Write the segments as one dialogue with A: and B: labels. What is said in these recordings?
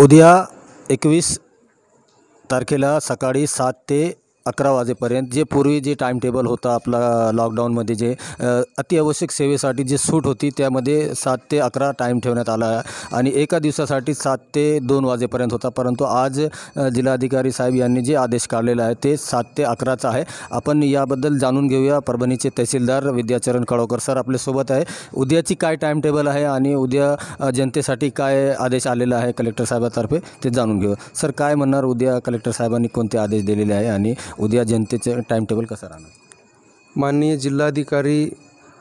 A: उद्या एकवीस तारखेला सकाळी सात ते अकरा वाजेपर्यंत जे पूर्वी जे टाईम टेबल होता आपला लॉकडाऊनमध्ये जे अतिआवश्यक सेवेसाठी जे सूट होती त्यामध्ये सात ते अकरा टाईम ठेवण्यात आला आणि एका दिवसासाठी सात ते दोन वाजेपर्यंत होता परंतु आज जिल्हाधिकारी साहेब यांनी जे आदेश काढलेला आहे ते सात ते अकराचा आहे आपण याबद्दल जाणून घेऊया परभणीचे तहसीलदार विद्याचरण कळवकर सर आपल्यासोबत आहे उद्याची काय टाईम टेबल आहे आणि उद्या जनतेसाठी काय आदेश आलेला आहे कलेक्टर साहेबातर्फे ते जाणून घेऊया सर काय म्हणणार उद्या कलेक्टर साहेबांनी कोणते आदेश दिलेले आहे आणि उद्या जनतेचं टेबल कसं राहणार
B: माननीय जिल्हाधिकारी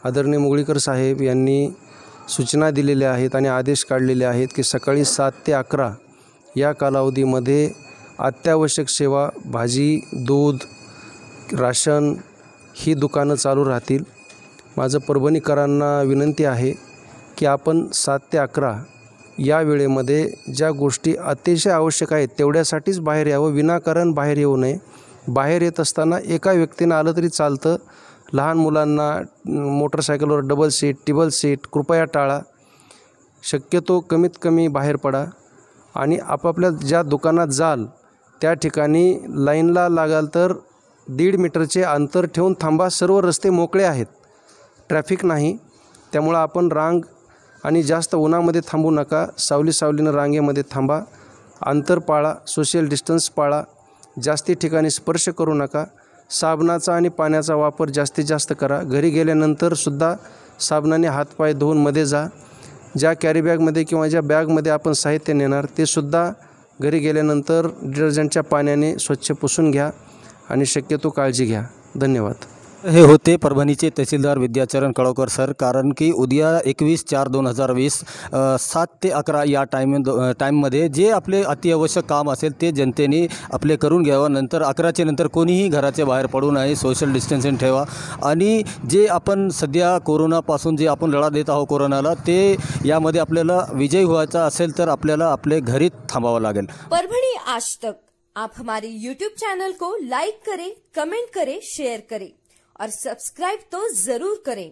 B: आदरणीय मुगळीकर साहेब यांनी सूचना दिलेल्या आहेत आणि आदेश काढलेले आहेत की सकाळी सात ते अकरा या कालावधीमध्ये अत्यावश्यक सेवा भाजी दूध राशन ही दुकानं चालू राहतील माझं परभणीकरांना विनंती आहे की आपण सात ते अकरा या वेळेमध्ये ज्या गोष्टी अतिशय आवश्यक आहेत तेवढ्यासाठीच बाहेर यावं विनाकारण बाहेर येऊ नये बाहेर येत असताना एका व्यक्तीनं आलं तरी चालतं लहान मुलांना मोटरसायकलवर डबल सीट टिबल सीट कृपया टाळा शक्यतो कमीत कमी बाहेर पडा आणि आपापल्या ज्या दुकानात जाल त्या ठिकाणी लाईनला लागाल तर दीड मीटरचे अंतर ठेवून थांबा सर्व रस्ते मोकळे आहेत ट्रॅफिक नाही त्यामुळं आपण रांग आणि जास्त उन्हामध्ये थांबू नका सावली सावलीनं रांगेमध्ये थांबा अंतर पाळा सोशल डिस्टन्स पाळा जास्ती ठिकाणी स्पर्श करू नका साबणाचा आणि पाण्याचा वापर जास्तीत जास्त करा घरी गेल्यानंतरसुद्धा साबणाने हातपाय धुवून मध्ये जा ज्या कॅरीबॅगमध्ये किंवा ज्या बॅगमध्ये आपण साहित्य नेणार ते सुद्धा घरी गेल्यानंतर डिटर्जंटच्या पाण्याने स्वच्छ पुसून घ्या आणि शक्यतो काळजी घ्या धन्यवाद हे होते परभणीचे तहसीलदार विद्याचरण कळवकर सर
A: कारण की उद्या एकवीस चार दोन हजार वीस सात ते अकरा या टाईम टाईममध्ये जे आपले अतिआवश्यक काम असेल ते जनतेने आपले करून घ्यावं नंतर अकराच्या नंतर कोणीही घराच्या बाहेर पडू नये सोशल डिस्टन्सिंग ठेवा आणि जे आपण सध्या कोरोनापासून जे आपण लढा देत आहोत कोरोनाला ते यामध्ये आपल्याला विजय व्हायचा असेल तर आपल्याला आपले घरीच थांबावं लागेल परभणी आज तक आप हमारे यूट्यूब चैनल को लाइक करें कमेंट करें शेयर करें और सब्सक्राइब तो जरूर करें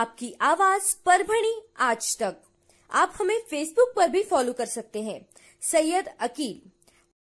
A: आपकी आवाज परभणी आज तक आप हमें फेसबुक पर भी फॉलो कर सकते हैं सैयद अकील